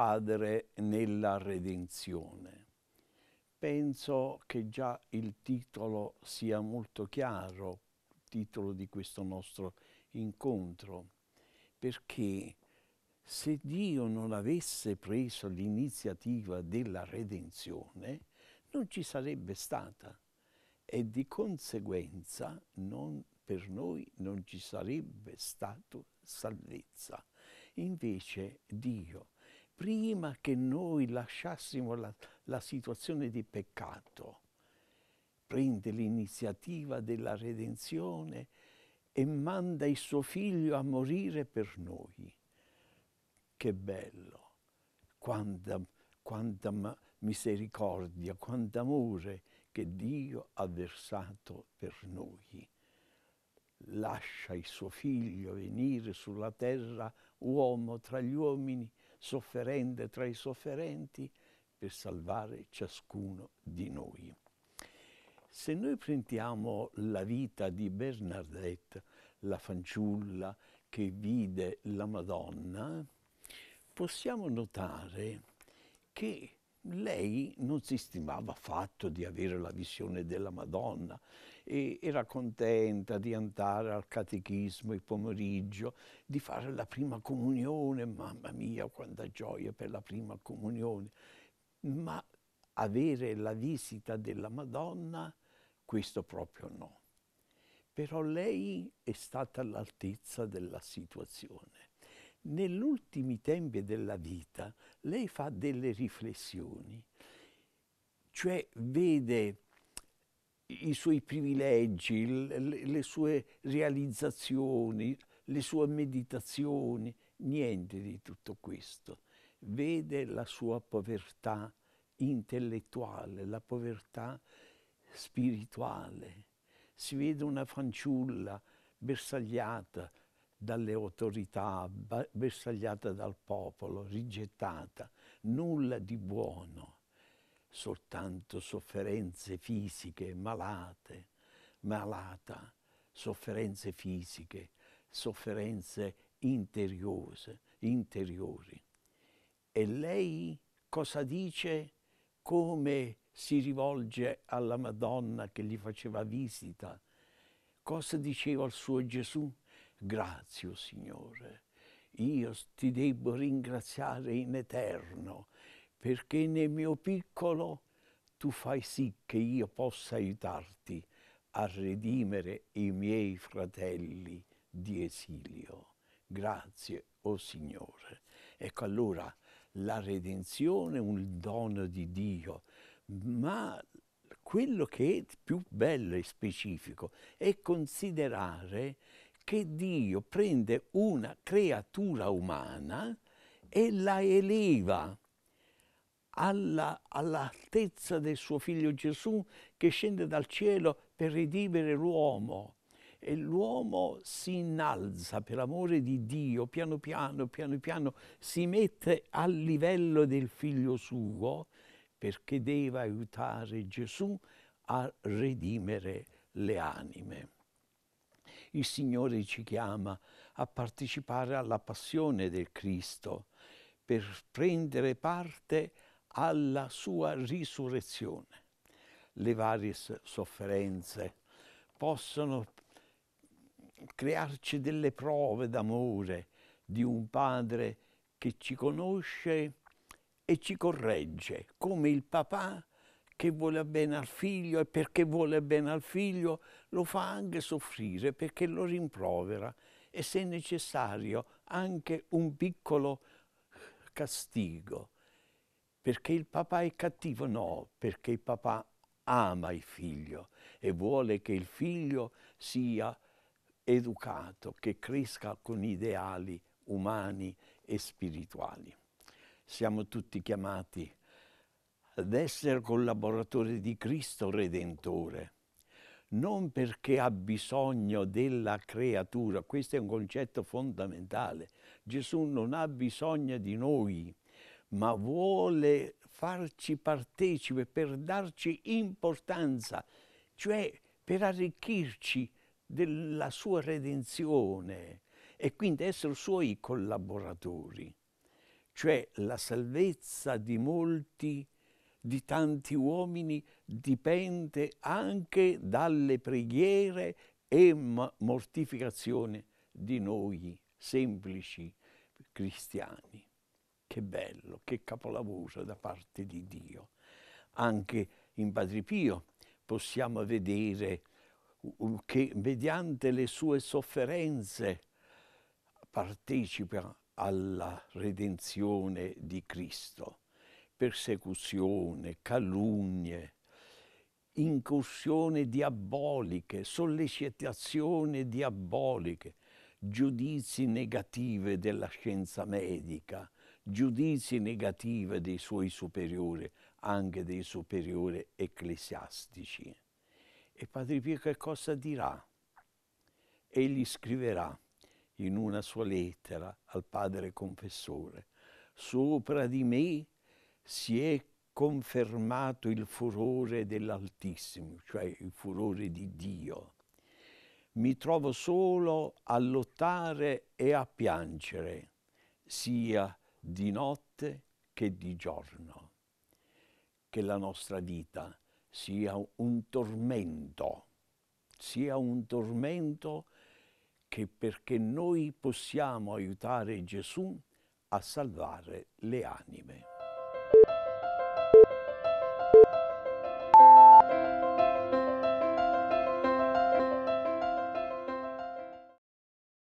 Padre nella redenzione. Penso che già il titolo sia molto chiaro, il titolo di questo nostro incontro, perché se Dio non avesse preso l'iniziativa della redenzione, non ci sarebbe stata e di conseguenza non, per noi non ci sarebbe stato salvezza. Invece Dio prima che noi lasciassimo la, la situazione di peccato, prende l'iniziativa della redenzione e manda il suo figlio a morire per noi. Che bello, quanta, quanta misericordia, quanto amore che Dio ha versato per noi. Lascia il suo figlio venire sulla terra uomo tra gli uomini sofferente tra i sofferenti per salvare ciascuno di noi. Se noi prendiamo la vita di Bernadette, la fanciulla che vide la Madonna, possiamo notare che lei non si stimava affatto di avere la visione della Madonna e era contenta di andare al catechismo il pomeriggio, di fare la prima comunione, mamma mia quanta gioia per la prima comunione, ma avere la visita della Madonna, questo proprio no. Però lei è stata all'altezza della situazione negli ultimi tempi della vita lei fa delle riflessioni, cioè vede i suoi privilegi, le sue realizzazioni, le sue meditazioni, niente di tutto questo. Vede la sua povertà intellettuale, la povertà spirituale. Si vede una fanciulla bersagliata, dalle autorità, bersagliata dal popolo, rigettata, nulla di buono, soltanto sofferenze fisiche, malate, malata, sofferenze fisiche, sofferenze interiose, interiori. E lei cosa dice? Come si rivolge alla Madonna che gli faceva visita? Cosa diceva il suo Gesù? Grazie, oh Signore, io ti devo ringraziare in eterno, perché nel mio piccolo tu fai sì che io possa aiutarti a redimere i miei fratelli di esilio. Grazie, o oh Signore. Ecco allora, la redenzione è un dono di Dio, ma quello che è più bello e specifico è considerare che Dio prende una creatura umana e la eleva all'altezza all del suo figlio Gesù che scende dal cielo per redimere l'uomo e l'uomo si innalza per amore di Dio, piano piano, piano piano, si mette al livello del figlio suo perché deve aiutare Gesù a redimere le anime il Signore ci chiama a partecipare alla passione del Cristo per prendere parte alla sua risurrezione. Le varie sofferenze possono crearci delle prove d'amore di un padre che ci conosce e ci corregge, come il papà che vuole bene al figlio e perché vuole bene al figlio lo fa anche soffrire perché lo rimprovera e se necessario anche un piccolo castigo. Perché il papà è cattivo? No, perché il papà ama il figlio e vuole che il figlio sia educato, che cresca con ideali umani e spirituali. Siamo tutti chiamati d'essere collaboratore di Cristo Redentore, non perché ha bisogno della creatura, questo è un concetto fondamentale, Gesù non ha bisogno di noi, ma vuole farci partecipe per darci importanza, cioè per arricchirci della sua redenzione e quindi essere suoi collaboratori. Cioè la salvezza di molti di tanti uomini dipende anche dalle preghiere e mortificazione di noi semplici cristiani. Che bello, che capolavoro da parte di Dio. Anche in Padre Pio possiamo vedere che mediante le sue sofferenze partecipa alla redenzione di Cristo persecuzione, calunnie, incursioni diaboliche, sollecitazioni diaboliche, giudizi negativi della scienza medica, giudizi negativi dei suoi superiori, anche dei superiori ecclesiastici. E Padre Pio che cosa dirà? Egli scriverà in una sua lettera al Padre Confessore, sopra di me si è confermato il furore dell'Altissimo, cioè il furore di Dio. Mi trovo solo a lottare e a piangere, sia di notte che di giorno. Che la nostra vita sia un tormento, sia un tormento che perché noi possiamo aiutare Gesù a salvare le anime. Thank you.